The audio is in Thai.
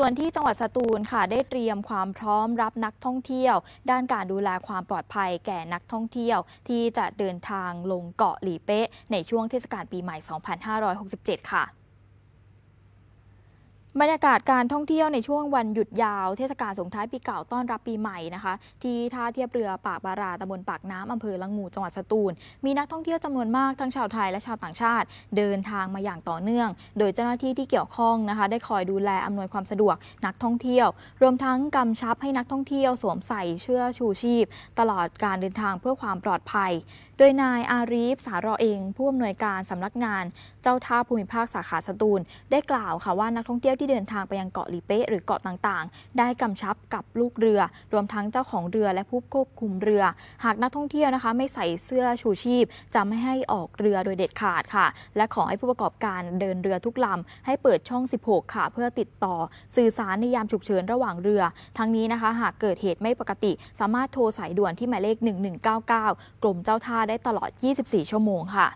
ส่วนที่จังหวัดสตูลค่ะได้เตรียมความพร้อมรับนักท่องเที่ยว ด้านการดูแลความปลอดภัยแก่นักท่องเที่ยว ที่จะเดินทางลงเกาะหลีเป๊ะ ในช่วงเทศกาลปีใหม่ 2567 ค่ะบรรยากาศการท่องเที่ยวในช่วงวันหยุดยาวเทศกาลสงท้ายปีเก่าต้อนรับปีใหม่นะคะที่ท่าเทียบเรือปากบาราตำบลปากน้ำอำเภอลังงูจังหวัดสตูลมีนักท่องเที่ยวจำนวนมากทั้งชาวไทยและชาวต่างชาติเดินทางมาอย่างต่อเนื่อง โดยเจ้าหน้าที่ที่เกี่ยวข้องนะคะได้คอยดูแลอำนวยความสะดวกนักท่องเที่ยว รวมทั้งกำชับให้นักท่องเที่ยวสวมใส่เสื้อชูชีพ ตลอดการเดินทางเพื่อความปลอดภัยโดยนายอารีฟสารอเอง ผู้อำนวยการสำนักงานเจ้าท่าภูมิภาคสาขาสตูล ได้กล่าวค่ะว่านักท่องเที่ยวที่เดินทางไปยังเกาะลีเป้หรือเกาะต่างๆ ได้กำชับกับลูกเรือ รวมทั้งเจ้าของเรือและผู้ควบคุมเรือ หากนักท่องเที่ยวนะคะไม่ใส่เสื้อชูชีพ จะไม่ให้ออกเรือโดยเด็ดขาดค่ะ และขอให้ผู้ประกอบการเดินเรือทุกลำให้เปิดช่อง 16ค่ะเพื่อติดต่อ สื่อสารในยามฉุกเฉินระหว่างเรือ ทั้งนี้นะคะ หากเกิดเหตุไม่ปกติสามารถโทรสายด่วนที่หมายเลข 1199กรมเจ้าท่าได้ตลอด 24 ชั่วโมงค่ะ